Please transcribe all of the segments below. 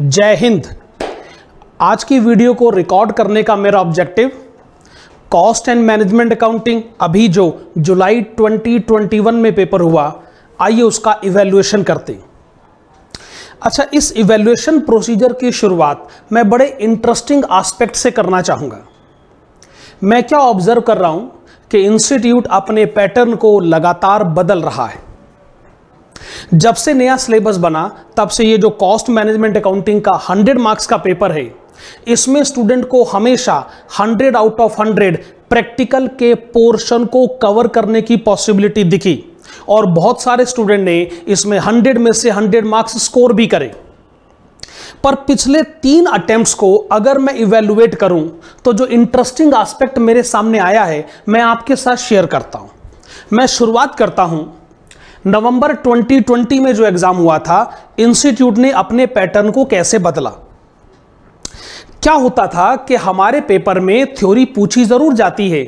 जय हिंद आज की वीडियो को रिकॉर्ड करने का मेरा objective cost and management accounting अभी जो जुलाई 2021 में पेपर हुआ आइए उसका इवेल्युएशन करते अच्छा इस इवेल्युएशन प्रोसीजर की शुरुआत मैं बड़े इंटरेस्टिंग आस्पेक्ट से करना चाहूँगा मैं क्या ऑब्जर्व कर रहा हूँ कि इंस्टीट्यूट अपने पैटर्न को लगातार बदल रहा है जब से नया सिलेबस बना तब से ये जो कॉस्ट मैनेजमेंट अकाउंटिंग का 100 मार्क्स का पेपर है इसमें स्टूडेंट को हमेशा 100 आउट ऑफ 100 प्रैक्टिकल के पोर्शन को कवर करने की पॉसिबिलिटी दिखी और बहुत सारे स्टूडेंट ने इसमें 100 में से 100 मार्क्स स्कोर भी करे पर पिछले तीन अटेम्प्ट्स को अगर मैं इवेलुएट करूं तो जो इंटरेस्टिंग एस्पेक्ट मेरे सामने आया है मैं आपके साथ शेयर करता हूं मैं शुरुआत करता हूं नवंबर 2020 में जो एग्जाम हुआ था इंस्टीट्यूट ने अपने पैटर्न को कैसे बदला क्या होता था कि हमारे पेपर में थ्योरी पूछी जरूर जाती है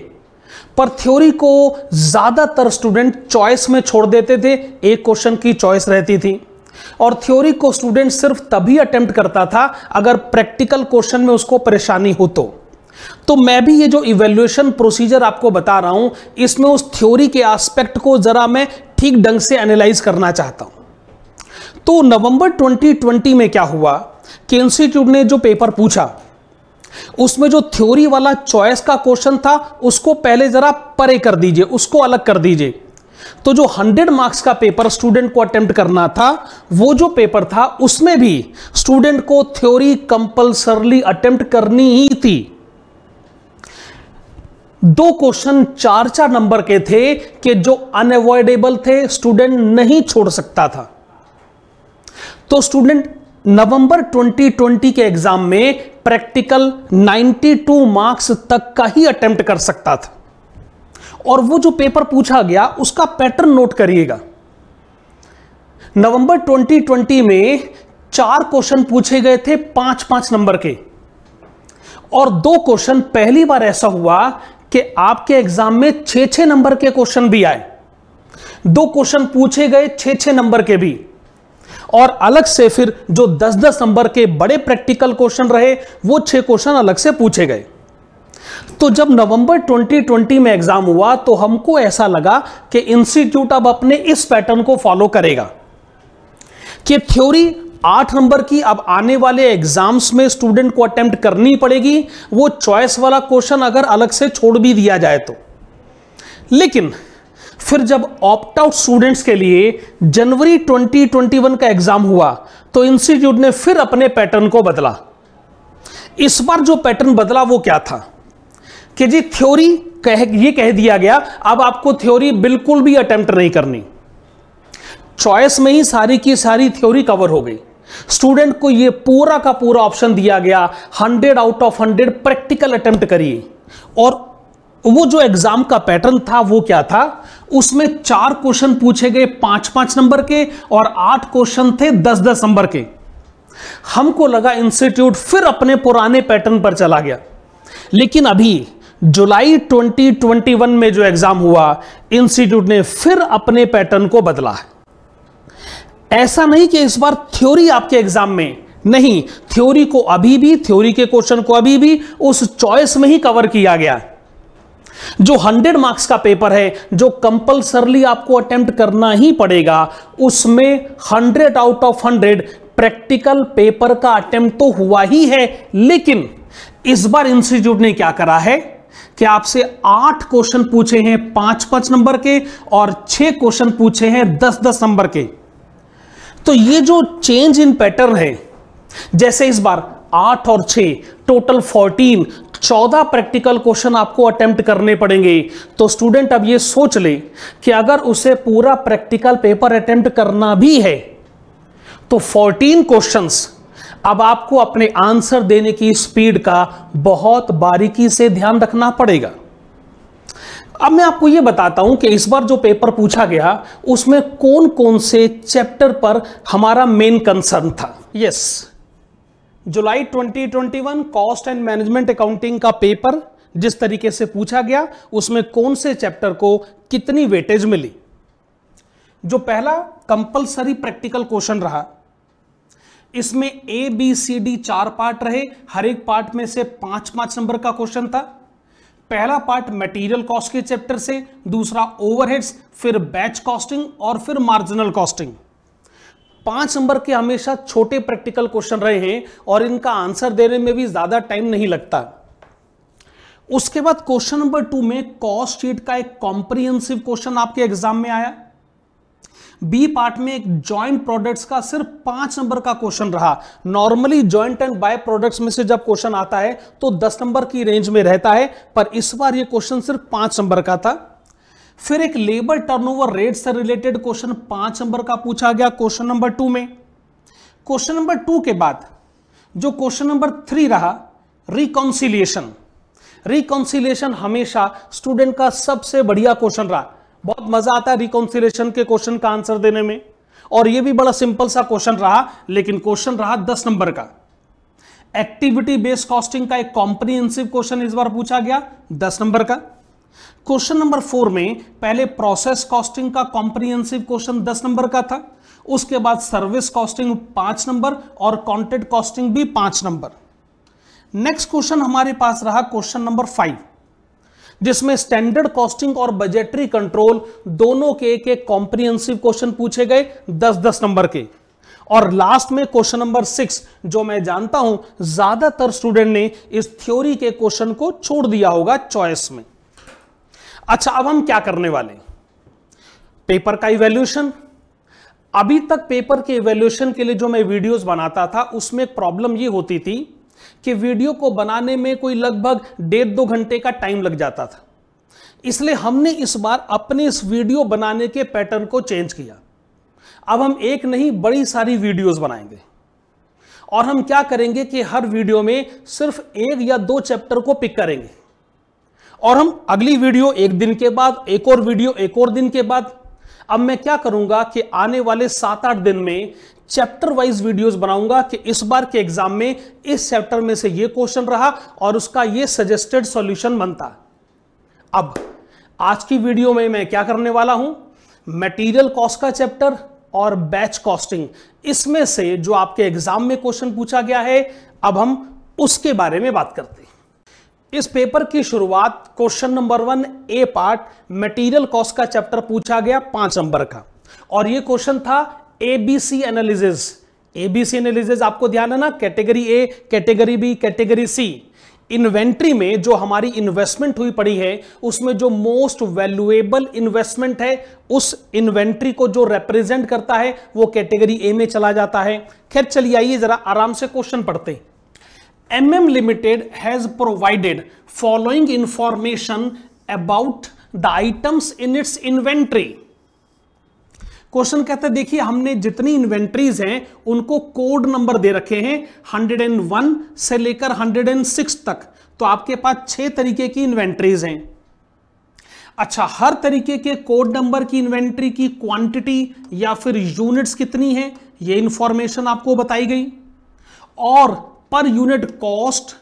पर थ्योरी को ज्यादातर स्टूडेंट चॉइस में छोड़ देते थे एक क्वेश्चन की चॉइस रहती थी और थ्योरी को स्टूडेंट सिर्फ तभी अटेम्प्ट करता था अगर प्रैक्टिकल क्वेश्चन में उसको परेशानी हो तो तो मैं भी ये जो इवेल्युएशन प्रोसीजर आपको बता रहा हूं इसमें उस थ्योरी के एस्पेक्ट को जरा मैं ठीक ढंग से एनालाइज करना चाहता हूं तो नवंबर 2020 में क्या हुआ कि इंस्टीट्यूट ने जो पेपर पूछा उसमें जो थ्योरी वाला चॉइस का क्वेश्चन था उसको पहले जरा परे कर दीजिए उसको अलग कर दीजिए तो जो 100 मार्क्स का पेपर स्टूडेंट को अटेम्प्ट करना था वो जो पेपर था उसमें भी स्टूडेंट को थ्योरी कंपल्सरली अटेम्प्ट करनी ही थी दो क्वेश्चन चार चार नंबर के थे कि जो अनअवॉइडेबल थे स्टूडेंट नहीं छोड़ सकता था तो स्टूडेंट नवंबर 2020 के एग्जाम में प्रैक्टिकल 92 मार्क्स तक का ही अटेम्प्ट कर सकता था और वो जो पेपर पूछा गया उसका पैटर्न नोट करिएगा नवंबर 2020 में चार क्वेश्चन पूछे गए थे पांच पांच नंबर के और दो क्वेश्चन पहली बार ऐसा हुआ कि आपके एग्जाम में छे छे नंबर के क्वेश्चन भी आए दो क्वेश्चन पूछे गए छः छः नंबर के भी और अलग से फिर जो दस दस नंबर के बड़े प्रैक्टिकल क्वेश्चन रहे वो छे क्वेश्चन अलग से पूछे गए तो जब नवंबर 2020 में एग्जाम हुआ तो हमको ऐसा लगा कि इंस्टीट्यूट अब अपने इस पैटर्न को फॉलो करेगा कि थ्योरी आठ नंबर की अब आने वाले एग्जाम्स में स्टूडेंट को अटेम्प्ट करनी पड़ेगी वो चॉइस वाला क्वेश्चन अगर अलग से छोड़ भी दिया जाए तो लेकिन फिर जब ऑप्ट आउट स्टूडेंट्स के लिए जनवरी 2021 का एग्जाम हुआ तो इंस्टीट्यूट ने फिर अपने पैटर्न को बदला इस बार जो पैटर्न बदला वो क्या था कि जी थ्योरी कह ये कह दिया गया अब आपको थ्योरी बिल्कुल भी अटेम्प्ट नहीं करनी चॉइस में ही सारी की सारी थ्योरी कवर हो गई स्टूडेंट को ये पूरा का पूरा ऑप्शन दिया गया hundred out of hundred practical attempt करिए और वो जो एग्जाम का पैटर्न था वो क्या था उसमें चार क्वेश्चन पूछे गए पांच पांच नंबर के और आठ क्वेश्चन थे दस दस नंबर के हमको लगा इंस्टीट्यूट फिर अपने पुराने पैटर्न पर चला गया लेकिन अभी जुलाई 2021 में जो एग्जाम हुआ इंस्टीट्यूट ने फिर अपने पैटर्न को बदला है ऐसा नहीं कि इस बार थ्योरी आपके एग्जाम में नहीं थ्योरी को अभी भी थ्योरी के क्वेश्चन को अभी भी उस चॉइस में ही कवर किया गया जो 100 मार्क्स का पेपर है जो कंपलसरली आपको अटेम्प्ट करना ही पड़ेगा उसमें 100 आउट ऑफ 100 प्रैक्टिकल पेपर का अटेम्प्ट तो हुआ ही है लेकिन इस बार इंस्टीट्यूट ने क्या करा है कि आपसे आठ क्वेश्चन पूछे हैं पांच पांच नंबर के और छह क्वेश्चन पूछे हैं दस दस नंबर के तो ये जो चेंज इन पैटर्न है जैसे इस बार आठ और छ टोटल फोर्टीन चौदह प्रैक्टिकल क्वेश्चन आपको अटेम्प्ट करने पड़ेंगे तो स्टूडेंट अब ये सोच ले कि अगर उसे पूरा प्रैक्टिकल पेपर अटेम्प्ट करना भी है तो फोर्टीन क्वेश्चंस अब आपको अपने आंसर देने की स्पीड का बहुत बारीकी से ध्यान रखना पड़ेगा अब मैं आपको ये बताता हूं कि इस बार जो पेपर पूछा गया उसमें कौन कौन से चैप्टर पर हमारा मेन कंसर्न था यस जुलाई 2021 कॉस्ट एंड मैनेजमेंट अकाउंटिंग का पेपर जिस तरीके से पूछा गया उसमें कौन से चैप्टर को कितनी वेटेज मिली जो पहला कंपलसरी प्रैक्टिकल क्वेश्चन रहा इसमें ए बी सी डी चार पार्ट रहे हर एक पार्ट में से पांच पांच नंबर का क्वेश्चन था पहला पार्ट मटेरियल कॉस्ट के चैप्टर से दूसरा ओवरहेड्स फिर बैच कॉस्टिंग और फिर मार्जिनल कॉस्टिंग पांच नंबर के हमेशा छोटे प्रैक्टिकल क्वेश्चन रहे हैं और इनका आंसर देने में भी ज्यादा टाइम नहीं लगता उसके बाद क्वेश्चन नंबर टू में कॉस्ट शीट का एक कॉम्प्रिहेंसिव क्वेश्चन आपके एग्जाम में आया बी पार्ट में एक ज्वाइंट प्रोडक्ट्स का सिर्फ पांच नंबर का क्वेश्चन रहा normally joint and by products में से जब क्वेश्चन आता है तो दस नंबर की रेंज में रहता है पर इस बार यह क्वेश्चन सिर्फ पांच नंबर का था फिर एक लेबर टर्नओवर रेट से रिलेटेड क्वेश्चन पांच नंबर का पूछा गया क्वेश्चन नंबर टू में क्वेश्चन नंबर टू के बाद जो क्वेश्चन नंबर थ्री रहा रिकॉन्सिलियशन रिकॉन्सिलिएशन हमेशा स्टूडेंट का सबसे बढ़िया क्वेश्चन रहा बहुत मजा आता है रिकॉन्सिलेशन के क्वेश्चन का आंसर देने में और यह भी बड़ा सिंपल सा क्वेश्चन रहा लेकिन क्वेश्चन रहा दस नंबर का एक्टिविटी बेस्ड कॉस्टिंग का एक कॉम्प्रीहेंसिव क्वेश्चन इस बार पूछा गया दस नंबर का क्वेश्चन नंबर फोर में पहले प्रोसेस कॉस्टिंग का कॉम्प्रीहेंसिव क्वेश्चन दस नंबर का था उसके बाद सर्विस कॉस्टिंग पांच नंबर और कॉन्टेक्ट कॉस्टिंग भी पांच नंबर नेक्स्ट क्वेश्चन हमारे पास रहा क्वेश्चन नंबर फाइव जिसमें स्टैंडर्ड कॉस्टिंग और बजेटरी कंट्रोल दोनों के एक एक कॉम्प्रिहेंसिव क्वेश्चन पूछे गए दस दस नंबर के और लास्ट में क्वेश्चन नंबर सिक्स जो मैं जानता हूं ज्यादातर स्टूडेंट ने इस थ्योरी के क्वेश्चन को छोड़ दिया होगा चॉइस में अच्छा अब हम क्या करने वाले पेपर का इवेल्यूशन अभी तक पेपर के इवेल्यूशन के लिए जो मैं वीडियोस बनाता था उसमें प्रॉब्लम ये होती थी कि वीडियो को बनाने में कोई लगभग डेढ़ दो घंटे का टाइम लग जाता था इसलिए हमने इस बार अपने इस वीडियो बनाने के पैटर्न को चेंज किया अब हम एक नहीं बड़ी सारी वीडियोस बनाएंगे और हम क्या करेंगे कि हर वीडियो में सिर्फ एक या दो चैप्टर को पिक करेंगे और हम अगली वीडियो एक दिन के बाद एक और वीडियो एक और दिन के बाद अब मैं क्या करूंगा कि आने वाले सात आठ दिन में चैप्टर वाइज वीडियोस बनाऊंगा कि इस बार के एग्जाम में इस चैप्टर में से ये क्वेश्चन रहा और उसका ये सजेस्टेड सॉल्यूशन बनता अब आज की वीडियो में मैं क्या करने वाला हूं मटेरियल कॉस्ट का चैप्टर और बैच कॉस्टिंग इसमें से जो आपके एग्जाम में क्वेश्चन पूछा गया है अब हम उसके बारे में बात करते हैं इस पेपर की शुरुआत question number one A part material cost का चैप्टर पूछा गया पांच नंबर का और यह क्वेश्चन था एबीसी एनालिसिस एबीसी एनालिसिस आपको ध्यान है ना category A category B category C inventory में जो हमारी इन्वेस्टमेंट हुई पड़ी है उसमें जो मोस्ट वैल्यूएबल इन्वेस्टमेंट है उस इन्वेंट्री को जो रिप्रेजेंट करता है वो कैटेगरी ए में चला जाता है खैर चलिए आइए जरा आराम से क्वेश्चन पढ़ते M M limited has provided following information about the items in its inventory question कहता है देखिए हमने जितनी इन्वेंट्रीज हैं उनको कोड नंबर दे रखे हैं 101 से लेकर 106 तक तो आपके पास छह तरीके की इन्वेंट्रीज हैं अच्छा हर तरीके के कोड नंबर की इन्वेंट्री की क्वांटिटी या फिर यूनिट्स कितनी है ये इंफॉर्मेशन आपको बताई गई और पर यूनिट कॉस्ट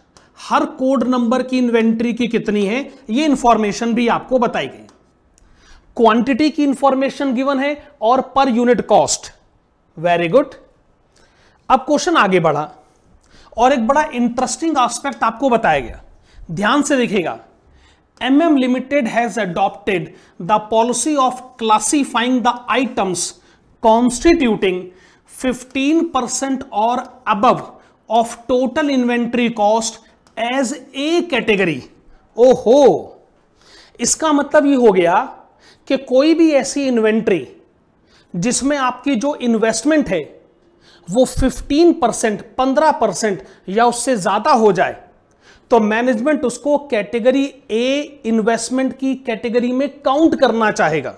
हर कोड नंबर की इन्वेंट्री की कितनी है ये इंफॉर्मेशन भी आपको बताई गई क्वांटिटी की इंफॉर्मेशन गिवन है और पर यूनिट कॉस्ट वेरी गुड अब क्वेश्चन आगे बढ़ा और एक बड़ा इंटरेस्टिंग एस्पेक्ट आपको बताया गया ध्यान से देखिएगा M M limited has adopted the policy of classifying the items constituting 15 percent और अब of total inventory cost as A category ओ हो इसका मतलब ये हो गया कि कोई भी ऐसी इन्वेंट्री जिसमें आपकी जो इन्वेस्टमेंट है वो 15 परसेंट पंद्रह परसेंट या उससे ज़्यादा हो जाए तो मैनेजमेंट उसको कैटेगरी ए इन्वेस्टमेंट की कैटेगरी में काउंट करना चाहेगा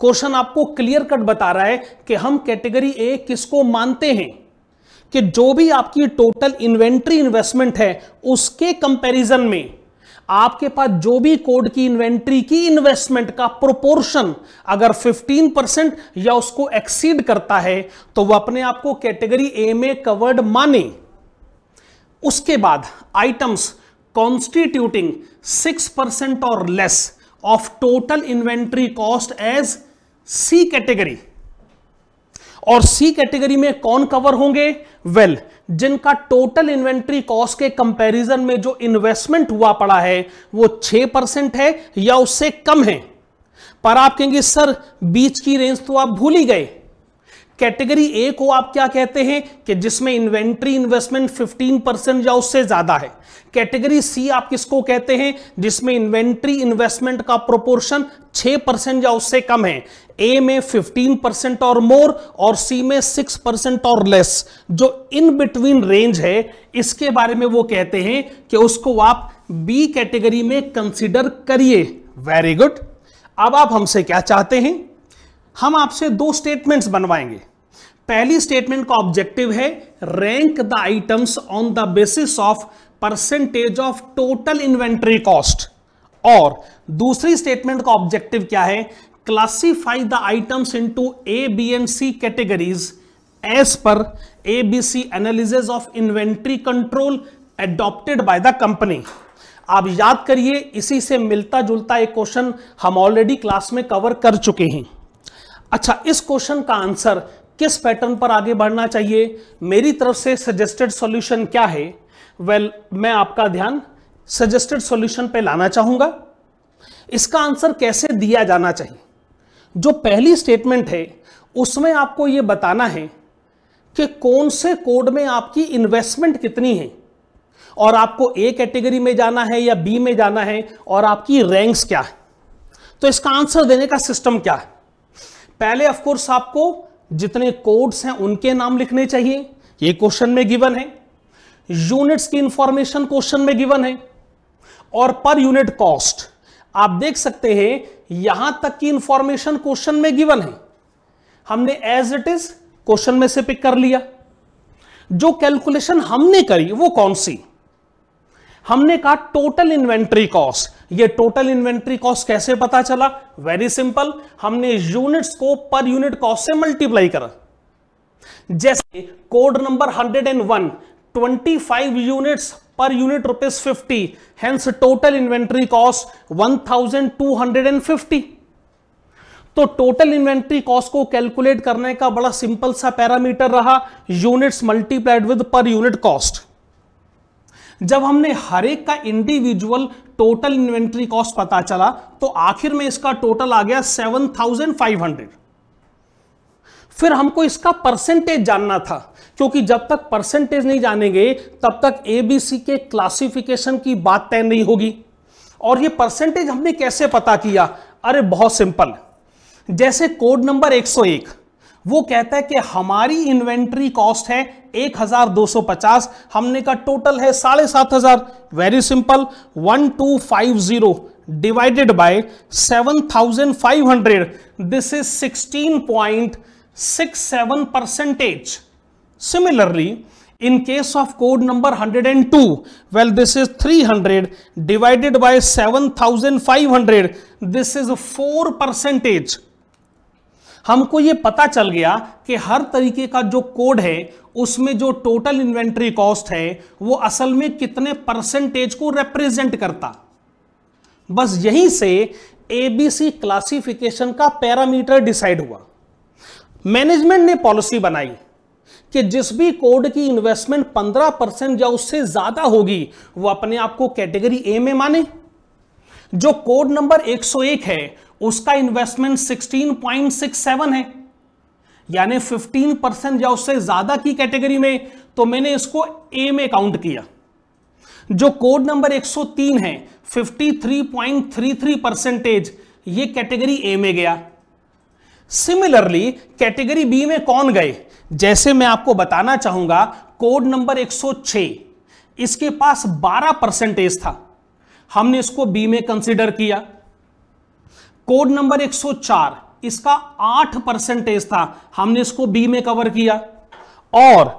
क्वेश्चन आपको क्लियर कट बता रहा है कि हम कैटेगरी ए किसको मानते हैं कि जो भी आपकी टोटल इन्वेंट्री इन्वेस्टमेंट है उसके कंपैरिजन में आपके पास जो भी कोड की इन्वेंट्री की इन्वेस्टमेंट का प्रोपोर्शन अगर 15 परसेंट या उसको एक्सीड करता है तो वह अपने आप को कैटेगरी ए में कवर्ड माने उसके बाद आइटम्स कॉन्स्टिट्यूटिंग 6 परसेंट और less of total inventory cost as C category और सी कैटेगरी में कौन कवर होंगे वेल well, जिनका टोटल इन्वेंट्री कॉस्ट के कंपैरिजन में जो इन्वेस्टमेंट हुआ पड़ा है वो 6 परसेंट है या उससे कम है पर आप कहेंगे सर बीच की रेंज तो आप भूल ही गए कैटेगरी ए को आप क्या कहते हैं कि जिसमें इन्वेंट्री इन्वेस्टमेंट 15 परसेंट या उससे ज्यादा है कैटेगरी सी आप किसको कहते हैं जिसमें इन्वेंट्री इन्वेस्टमेंट का प्रोपोर्शन 6 परसेंट या उससे कम है ए में 15 परसेंट और मोर और सी में 6 परसेंट और लेस जो इन बिटवीन रेंज है इसके बारे में वो कहते हैं कि उसको आप बी कैटेगरी में कंसिडर करिए वेरी गुड अब आप हमसे क्या चाहते हैं हम आपसे दो स्टेटमेंट्स बनवाएंगे पहली स्टेटमेंट का ऑब्जेक्टिव है rank the items on the basis of percentage of total inventory cost और दूसरी स्टेटमेंट का ऑब्जेक्टिव क्या है the items into A B and C categories as per A B C analysis of inventory control adopted by the company आप याद करिए इसी से मिलता जुलता एक क्वेश्चन हम ऑलरेडी क्लास में कवर कर चुके हैं अच्छा इस क्वेश्चन का आंसर किस पैटर्न पर आगे बढ़ना चाहिए मेरी तरफ से सजेस्टेड सॉल्यूशन क्या है वेल well, मैं आपका ध्यान सजेस्टेड सॉल्यूशन पे लाना चाहूंगा इसका आंसर कैसे दिया जाना चाहिए जो पहली स्टेटमेंट है उसमें आपको ये बताना है कि कौन से कोड में आपकी इन्वेस्टमेंट कितनी है और आपको ए कैटेगरी में जाना है या बी में जाना है और आपकी रैंक्स क्या है तो इसका आंसर देने का सिस्टम क्या है पहले ऑफकोर्स आपको जितने कोड्स हैं उनके नाम लिखने चाहिए ये क्वेश्चन में गिवन है यूनिट्स की इंफॉर्मेशन क्वेश्चन में गिवन है और पर यूनिट कॉस्ट आप देख सकते हैं यहां तक की इंफॉर्मेशन क्वेश्चन में गिवन है हमने एज इट इज क्वेश्चन में से पिक कर लिया जो कैलकुलेशन हमने करी वो कौन सी हमने कहा टोटल इन्वेंट्री कॉस्ट ये टोटल इन्वेंट्री कॉस्ट कैसे पता चला वेरी सिंपल हमने यूनिट्स को पर यूनिट कॉस्ट से मल्टीप्लाई करा जैसे code number 101 25 units per unit rupees fifty hence total inventory cost one thousand two hundred and fifty तो टोटल इन्वेंट्री कॉस्ट को कैलकुलेट करने का बड़ा सिंपल सा पैरामीटर रहा units multiplied with per unit cost जब हमने हर एक का इंडिविजुअल टोटल इन्वेंट्री कॉस्ट पता चला तो आखिर में इसका टोटल आ गया सेवन थाउजेंड फाइव हंड्रेड फिर हमको इसका परसेंटेज जानना था क्योंकि जब तक परसेंटेज नहीं जानेंगे तब तक एबीसी के क्लासिफिकेशन की बात तय नहीं होगी और ये परसेंटेज हमने कैसे पता किया अरे बहुत सिंपल जैसे कोड नंबर 101 वो कहता है कि हमारी इन्वेंट्री कॉस्ट है 1250 हमने का टोटल है साढ़े सात हजार very simple 1250 divided by 7500 this is 16. Six seven percentage similarly in case of code number three well this is seven divided by hundred this is four percentage हमको ये पता चल गया कि हर तरीके का जो कोड है उसमें जो टोटल इन्वेंट्री कॉस्ट है वो असल में कितने परसेंटेज को रिप्रेजेंट करता बस यहीं से एबीसी क्लासिफिकेशन का पैरामीटर डिसाइड हुआ मैनेजमेंट ने पॉलिसी बनाई कि जिस भी कोड की इन्वेस्टमेंट 15 परसेंट या उससे ज्यादा होगी वो अपने आप को कैटेगरी ए में माने जो कोड नंबर 101 है उसका इन्वेस्टमेंट 16.67 है यानी 15 परसेंट या उससे ज्यादा की कैटेगरी में तो मैंने इसको ए में काउंट किया जो कोड नंबर 103 है 53.33 परसेंटेज ये कैटेगरी ए में गया सिमिलरली कैटेगरी बी में कौन गए जैसे मैं आपको बताना चाहूंगा कोड नंबर 106 इसके पास 12 परसेंटेज था हमने इसको बी में कंसिडर किया कोड नंबर 104 इसका 8 परसेंटेज था हमने इसको बी में कवर किया और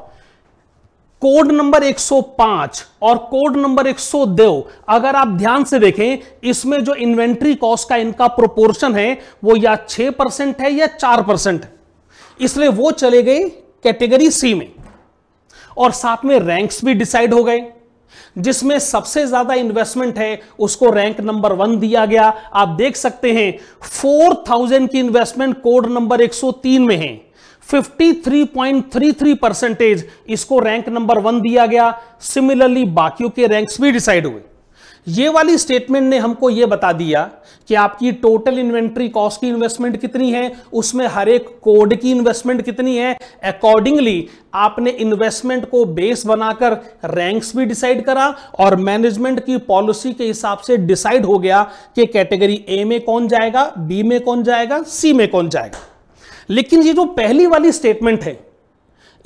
कोड नंबर 105 और कोड नंबर 102 अगर आप ध्यान से देखें इसमें जो इन्वेंट्री कॉस्ट का इनका प्रोपोर्शन है वो या 6 परसेंट है या 4 परसेंट इसलिए वो चले गए कैटेगरी सी में और साथ में रैंक्स भी डिसाइड हो गए जिसमें सबसे ज्यादा इन्वेस्टमेंट है उसको रैंक नंबर वन दिया गया आप देख सकते हैं 4000 की इन्वेस्टमेंट कोड नंबर 103 में है 53.33 परसेंटेज इसको रैंक नंबर वन दिया गया सिमिलरली बाकियों के रैंक्स भी डिसाइड हुए ये वाली स्टेटमेंट ने हमको ये बता दिया कि आपकी टोटल इन्वेंट्री कॉस्ट की इन्वेस्टमेंट कितनी है उसमें हर एक कोड की इन्वेस्टमेंट कितनी है अकॉर्डिंगली आपने इन्वेस्टमेंट को बेस बनाकर रैंक्स भी डिसाइड करा और मैनेजमेंट की पॉलिसी के हिसाब से डिसाइड हो गया कि कैटेगरी ए में कौन जाएगा बी में कौन जाएगा सी में कौन जाएगा लेकिन ये जो पहली वाली स्टेटमेंट है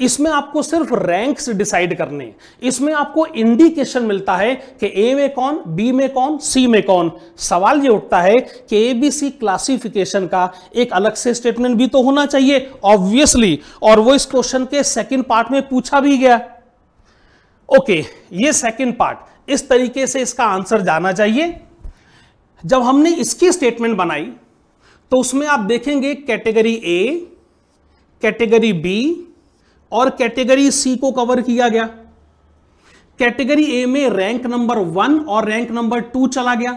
इसमें आपको सिर्फ रैंक्स डिसाइड करने इसमें आपको इंडिकेशन मिलता है कि ए में कौन बी में कौन सी में कौन सवाल ये उठता है कि ए बी सी क्लासिफिकेशन का एक अलग से स्टेटमेंट भी तो होना चाहिए ऑब्वियसली और वो इस क्वेश्चन के सेकंड पार्ट में पूछा भी गया ओके ये सेकंड पार्ट इस तरीके से इसका आंसर जाना चाहिए जब हमने इसकी स्टेटमेंट बनाई तो उसमें आप देखेंगे कैटेगरी ए कैटेगरी बी और कैटेगरी सी को कवर किया गया कैटेगरी ए में रैंक नंबर वन और रैंक नंबर टू चला गया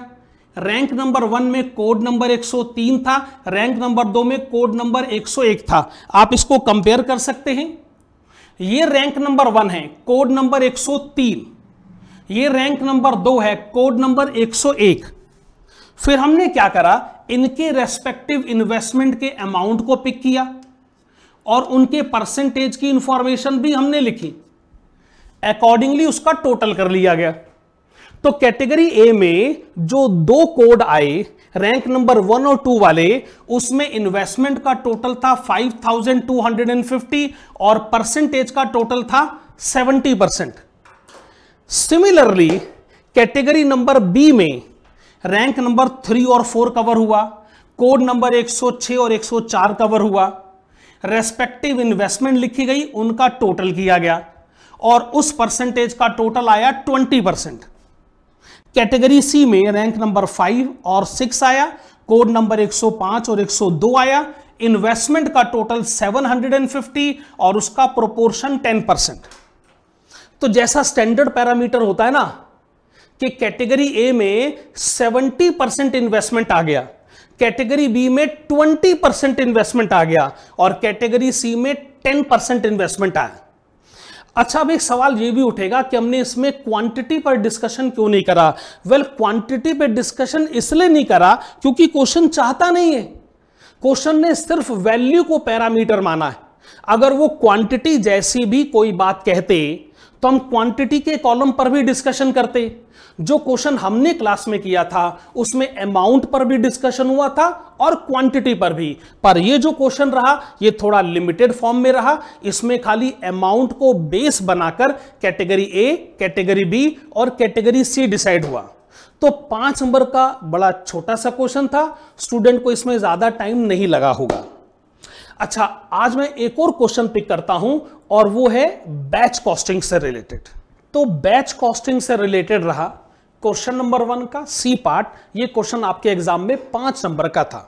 रैंक नंबर वन में कोड नंबर 103 था रैंक नंबर दो में कोड नंबर 101 था आप इसको कंपेयर कर सकते हैं ये रैंक नंबर वन है कोड नंबर 103 ये रैंक नंबर दो है कोड नंबर 101 फिर हमने क्या करा इनके रेस्पेक्टिव इन्वेस्टमेंट के अमाउंट को पिक किया और उनके परसेंटेज की इंफॉर्मेशन भी हमने लिखी अकॉर्डिंगली उसका टोटल कर लिया गया तो कैटेगरी ए में जो दो कोड आए रैंक नंबर वन और टू वाले उसमें इन्वेस्टमेंट का टोटल था 5,250 और परसेंटेज का टोटल था 70 percent similarly category number B में रैंक नंबर थ्री और फोर कवर हुआ कोड नंबर 106 और 104 कवर हुआ रेस्पेक्टिव इन्वेस्टमेंट लिखी गई उनका टोटल किया गया और उस परसेंटेज का टोटल आया 20 परसेंट कैटेगरी सी में रैंक नंबर फाइव और सिक्स आया कोड नंबर 105 और 102 आया इन्वेस्टमेंट का टोटल 750 और उसका प्रोपोर्शन 10 परसेंट तो जैसा स्टैंडर्ड पैरामीटर होता है ना कि कैटेगरी ए में 70 परसेंट इन्वेस्टमेंट आ गया कैटेगरी बी में 20 परसेंट इन्वेस्टमेंट आ गया और कैटेगरी सी में 10 परसेंट इन्वेस्टमेंट आया अच्छा अब एक सवाल ये भी उठेगा कि हमने इसमें क्वांटिटी पर डिस्कशन क्यों नहीं करा वेल well, क्वांटिटी पर डिस्कशन इसलिए नहीं करा क्योंकि क्वेश्चन चाहता नहीं है क्वेश्चन ने सिर्फ वैल्यू को पैरामीटर माना है अगर वो क्वांटिटी जैसी भी कोई बात कहते तो हम क्वांटिटी के कॉलम पर भी डिस्कशन करते जो क्वेश्चन हमने क्लास में किया था उसमें अमाउंट पर भी डिस्कशन हुआ था और क्वांटिटी पर भी पर ये जो क्वेश्चन रहा ये थोड़ा लिमिटेड फॉर्म में रहा इसमें खाली अमाउंट को बेस बनाकर कैटेगरी ए कैटेगरी बी और कैटेगरी सी डिसाइड हुआ तो पांच नंबर का बड़ा छोटा सा क्वेश्चन था स्टूडेंट को इसमें ज्यादा टाइम नहीं लगा होगा अच्छा आज मैं एक और क्वेश्चन पिक करता हूं और वो है बैच कॉस्टिंग से रिलेटेड तो बैच कॉस्टिंग से रिलेटेड रहा क्वेश्चन नंबर वन का सी पार्ट ये क्वेश्चन आपके एग्जाम में पांच नंबर का था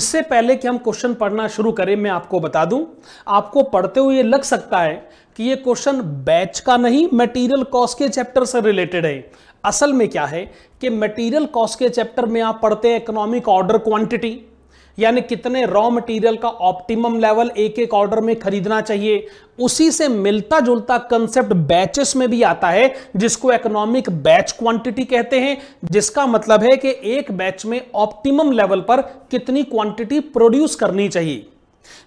इससे पहले कि हम क्वेश्चन पढ़ना शुरू करें मैं आपको बता दूं आपको पढ़ते हुए लग सकता है कि ये क्वेश्चन बैच का नहीं मटेरियल कॉस्ट के चैप्टर से रिलेटेड है असल में क्या है कि मटेरियल कॉस्ट के चैप्टर में आप पढ़ते हैं इकोनॉमिक ऑर्डर क्वांटिटी यानी कितने रॉ मटेरियल का ऑप्टिमम लेवल एक एक ऑर्डर में खरीदना चाहिए उसी से मिलता जुलता कंसेप्ट बैचेस में भी आता है जिसको इकोनॉमिक बैच क्वांटिटी कहते हैं जिसका मतलब है कि एक बैच में ऑप्टिमम लेवल पर कितनी क्वांटिटी प्रोड्यूस करनी चाहिए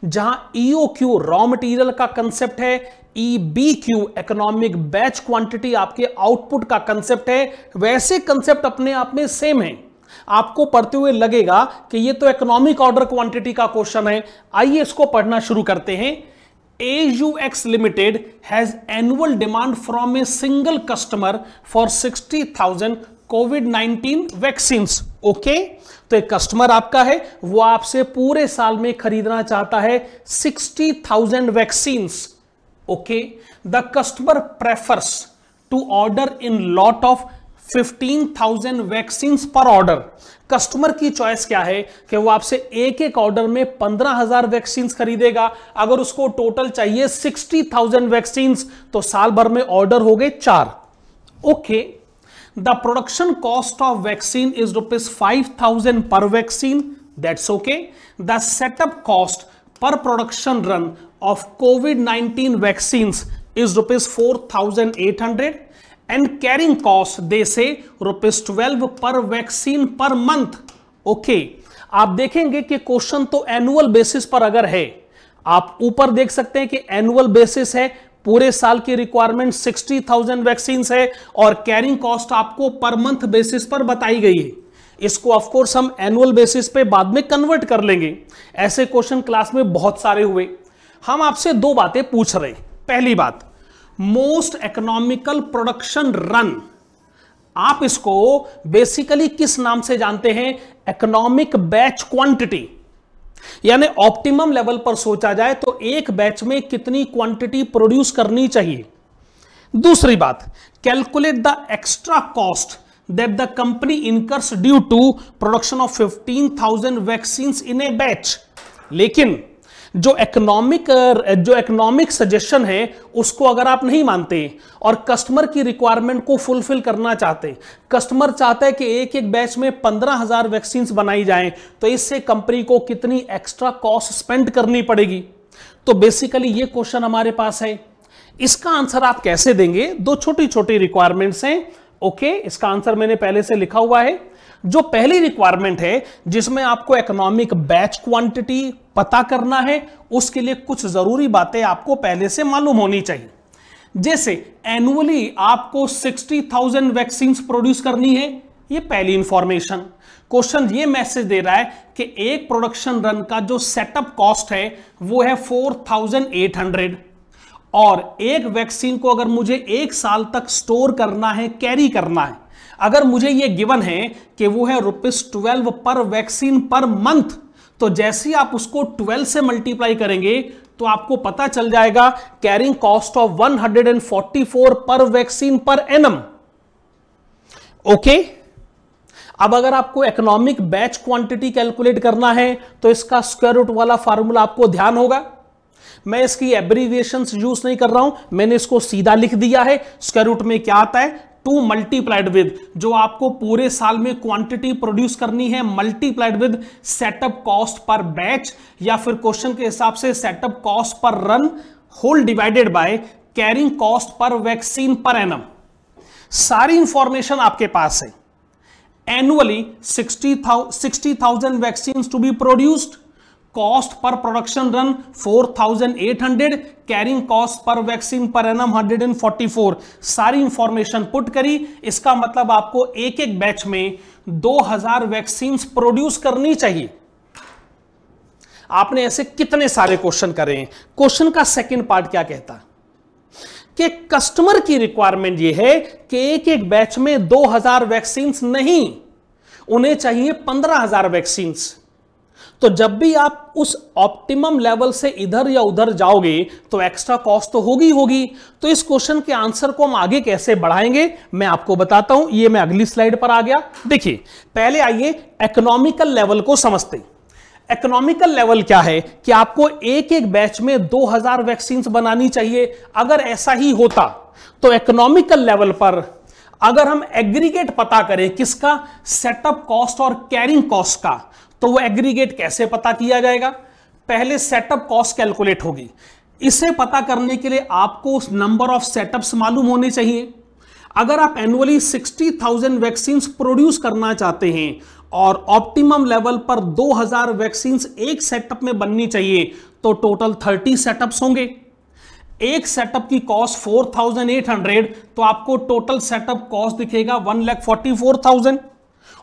जहां ईओक्यू रॉ मटेरियल का कंसेप्ट है ईबीक्यू इकोनॉमिक बैच क्वांटिटी आपके आउटपुट का कंसेप्ट है वैसे कंसेप्ट अपने आप में सेम है आपको पढ़ते हुए लगेगा कि ये तो इकोनॉमिक ऑर्डर क्वांटिटी का क्वेश्चन है आइए इसको पढ़ना शुरू करते हैं X limited has annual demand from a single customer for sixty thousand COVID nineteen vaccine okay तो एक कस्टमर आपका है वो आपसे पूरे साल में खरीदना चाहता है sixty thousand vaccine okay the customer prefers to order in lot of 15,000 vaccine per order customer की चॉइस क्या है कि वो आपसे एक एक ऑर्डर में 15,000 वैक्सीन खरीदेगा अगर उसको टोटल चाहिए 60,000 वैक्सीन तो साल भर में ऑर्डर हो गए चार okay the production cost of vaccine is rupees five thousand per vaccine that's okay the setup cost per production run of COVID 19 vaccine is rupees four thousand eight hundred and carrying cost they say rupees twelve per vaccine per month okay आप देखेंगे कि question तो annual basis पर अगर है आप ऊपर देख सकते हैं कि एनुअल बेसिस है पूरे साल की रिक्वायरमेंट 60,000 वैक्सीन है और कैरिंग कॉस्ट आपको पर मंथ बेसिस पर बताई गई है इसको ऑफ कोर्स हम एनुअल बेसिस पे बाद में कन्वर्ट कर लेंगे ऐसे क्वेश्चन क्लास में बहुत सारे हुए हम आपसे दो बातें पूछ रहे पहली बात मोस्ट इकोनॉमिकल प्रोडक्शन रन आप इसको बेसिकली किस नाम से जानते हैं इकोनॉमिक बैच क्वांटिटी यानी ऑप्टिमम लेवल पर सोचा जाए तो एक बैच में कितनी क्वांटिटी प्रोड्यूस करनी चाहिए दूसरी बात calculate the extra cost that the company incurs due to production of 15,000 vaccine in a batch लेकिन जो इकोनॉमिक जो इकोनॉमिक सजेशन है उसको अगर आप नहीं मानते और कस्टमर की रिक्वायरमेंट को फुलफिल करना चाहते कस्टमर चाहता है कि एक एक बैच में पंद्रह हजार वैक्सीन बनाई जाए तो इससे कंपनी को कितनी एक्स्ट्रा कॉस्ट स्पेंड करनी पड़ेगी तो बेसिकली ये क्वेश्चन हमारे पास है इसका आंसर आप कैसे देंगे दो छोटी छोटी रिक्वायरमेंट्स हैं ओके इसका आंसर मैंने पहले से लिखा हुआ है जो पहली रिक्वायरमेंट है जिसमें आपको इकोनॉमिक बैच क्वांटिटी पता करना है उसके लिए कुछ ज़रूरी बातें आपको पहले से मालूम होनी चाहिए जैसे एनुअली आपको 60,000 वैक्सीन प्रोड्यूस करनी है ये पहली इंफॉर्मेशन क्वेश्चन ये मैसेज दे रहा है कि एक प्रोडक्शन रन का जो सेटअप कॉस्ट है वो है 4,800 और एक वैक्सीन को अगर मुझे एक साल तक स्टोर करना है कैरी करना है अगर मुझे ये गिवन है कि वो है rupees twelve per vaccine per month तो जैसे ही आप उसको 12 से मल्टीप्लाई करेंगे तो आपको पता चल जाएगा कैरिंग कॉस्ट ऑफ 144 पर वैक्सीन पर एनम ओके अब अगर आपको इकोनॉमिक बैच क्वांटिटी कैलकुलेट करना है तो इसका स्क्वायर रूट वाला फार्मूला आपको ध्यान होगा मैं इसकी एब्रीविएशन यूज नहीं कर रहा हूं मैंने इसको सीधा लिख दिया है स्क्वायर रूट में क्या आता है टू मल्टीप्लाइड विद जो आपको पूरे साल में क्वांटिटी प्रोड्यूस करनी है multiplied with setup cost per batch या फिर क्वेश्चन के हिसाब से setup cost per run whole divided by carrying cost per vaccine per annum सारी इंफॉर्मेशन आपके पास है annually sixty thousand vaccine to be produced cost per production run 4800 carrying cost per vaccine per annum 144 सारी information put करी इसका मतलब आपको एक एक बैच में 2000 वैक्सीन प्रोड्यूस करनी चाहिए आपने ऐसे कितने सारे क्वेश्चन करे हैं क्वेश्चन का सेकंड पार्ट क्या कहता कि कस्टमर की रिक्वायरमेंट यह है कि एक एक बैच में 2000 वैक्सीन नहीं उन्हें चाहिए 15000 हजार तो जब भी आप उस ऑप्टिमम लेवल से इधर या उधर जाओगे तो एक्स्ट्रा कॉस्ट तो होगी होगी तो इस क्वेश्चन के आंसर को हम आगे कैसे बढ़ाएंगे मैं आपको बताता हूं ये मैं अगली स्लाइड पर आ गया देखिए पहले आइए इकोनॉमिकल लेवल को समझते इकोनॉमिकल लेवल क्या है कि आपको एक एक बैच में 2000 वैक्सीन बनानी चाहिए अगर ऐसा ही होता तो इकोनॉमिकल लेवल पर अगर हम एग्रीगेट पता करें किसका सेटअप कॉस्ट और कैरिंग कॉस्ट का तो वो एग्रीगेट कैसे पता किया जाएगा पहले सेटअप कॉस्ट कैलकुलेट होगी इसे पता करने के लिए आपको नंबर ऑफ सेटअप्स मालूम होने चाहिए अगर आप एनुअली 60,000 वैक्सीन प्रोड्यूस करना चाहते हैं और ऑप्टिमम लेवल पर 2,000 वैक्सीन एक सेटअप में बननी चाहिए तो टोटल 30 सेटअप्स होंगे एक सेटअप की कॉस्ट 4,800 तो आपको टोटल सेटअप कॉस्ट दिखेगा one lakh forty four thousand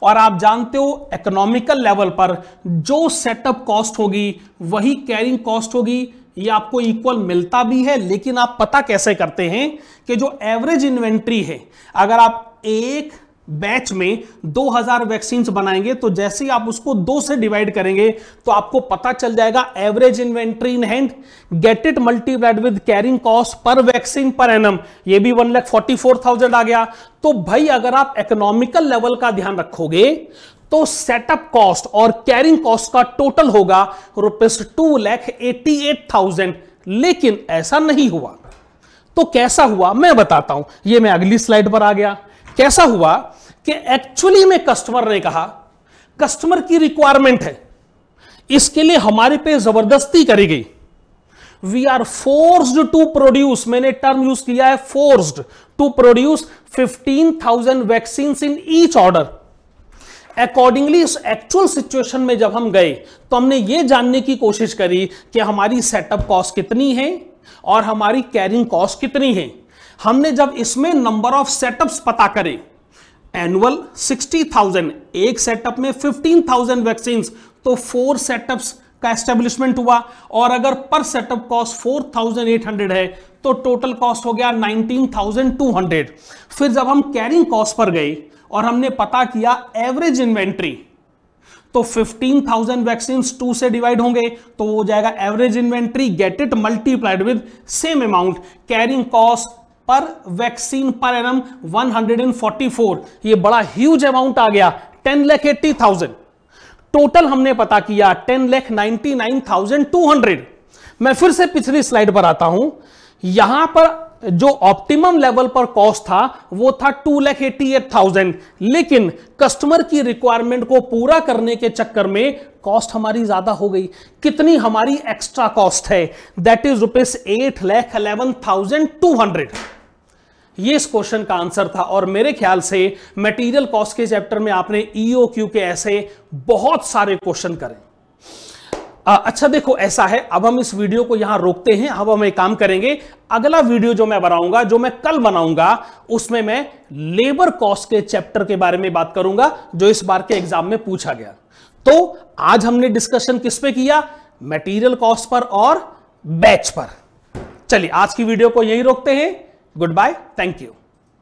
और आप जानते हो इकोनॉमिकल लेवल पर जो सेटअप कॉस्ट होगी वही कैरिंग कॉस्ट होगी ये आपको इक्वल मिलता भी है लेकिन आप पता कैसे करते हैं कि जो एवरेज इन्वेंट्री है अगर आप एक बैच में 2000 वैक्सीन बनाएंगे तो जैसे ही आप उसको दो से डिवाइड करेंगे तो आपको पता चल जाएगा average inventory in hand get it multiplied with carrying cost per vaccine per annum ये भी one lakh forty four thousand आ गया तो भाई अगर आप इकोनॉमिकल लेवल का ध्यान रखोगे तो सेटअप कॉस्ट और कैरिंग कॉस्ट का टोटल होगा rupees two lakh eighty eight thousand लेकिन ऐसा नहीं हुआ तो कैसा हुआ मैं बताता हूं ये मैं अगली स्लाइड पर आ गया कैसा हुआ कि एक्चुअली में कस्टमर ने कहा कस्टमर की रिक्वायरमेंट है इसके लिए हमारे पे जबरदस्ती करी गई we are forced to produce मैंने टर्म यूज किया है forced to produce 15,000 vaccine in each order accordingly इस एक्चुअल सिचुएशन में जब हम गए तो हमने ये जानने की कोशिश करी कि हमारी सेटअप कॉस्ट कितनी है और हमारी कैरिंग कॉस्ट कितनी है हमने जब इसमें नंबर ऑफ सेटअप्स पता करे एनुअल 60,000 एक सेटअप में 15,000 वैक्सीन तो फोर सेटअप्स का एस्टेब्लिशमेंट हुआ और अगर पर सेटअप कॉस्ट 4,800 है तो टोटल कॉस्ट हो गया 19,200 फिर जब हम कैरिंग कॉस्ट पर गए और हमने पता किया एवरेज इन्वेंट्री तो 15,000 वैक्सीन टू से डिवाइड होंगे तो वो हो जाएगा average inventory get it multiplied with same amount carrying cost per vaccine per annum 144 ये बड़ा ह्यूज अमाउंट आ गया 10 लाख एट्टी थाउजेंड टोटल हमने पता किया 10 लाख 99,200 मैं फिर से पिछली स्लाइड पर आता हूं यहां पर जो ऑप्टिमम लेवल पर कॉस्ट था वो था two lakh eighty eight thousand लेकिन कस्टमर की रिक्वायरमेंट को पूरा करने के चक्कर में कॉस्ट हमारी ज्यादा हो गई कितनी हमारी एक्स्ट्रा कॉस्ट है that is rupees eight lakh eleven thousand two hundred ये इस क्वेश्चन का आंसर था और मेरे ख्याल से मटेरियल कॉस्ट के चैप्टर में आपने ईओ e क्यू के ऐसे बहुत सारे क्वेश्चन करें अच्छा देखो ऐसा है अब हम इस वीडियो को यहां रोकते हैं अब हम एक काम करेंगे अगला वीडियो जो मैं बनाऊंगा जो मैं कल बनाऊंगा उसमें मैं लेबर कॉस्ट के चैप्टर के बारे में बात करूंगा जो इस बार के एग्जाम में पूछा गया तो आज हमने डिस्कशन किस पे किया मेटीरियल कॉस्ट पर और बैच पर चलिए आज की वीडियो को यही रोकते हैं Goodbye. Thank you.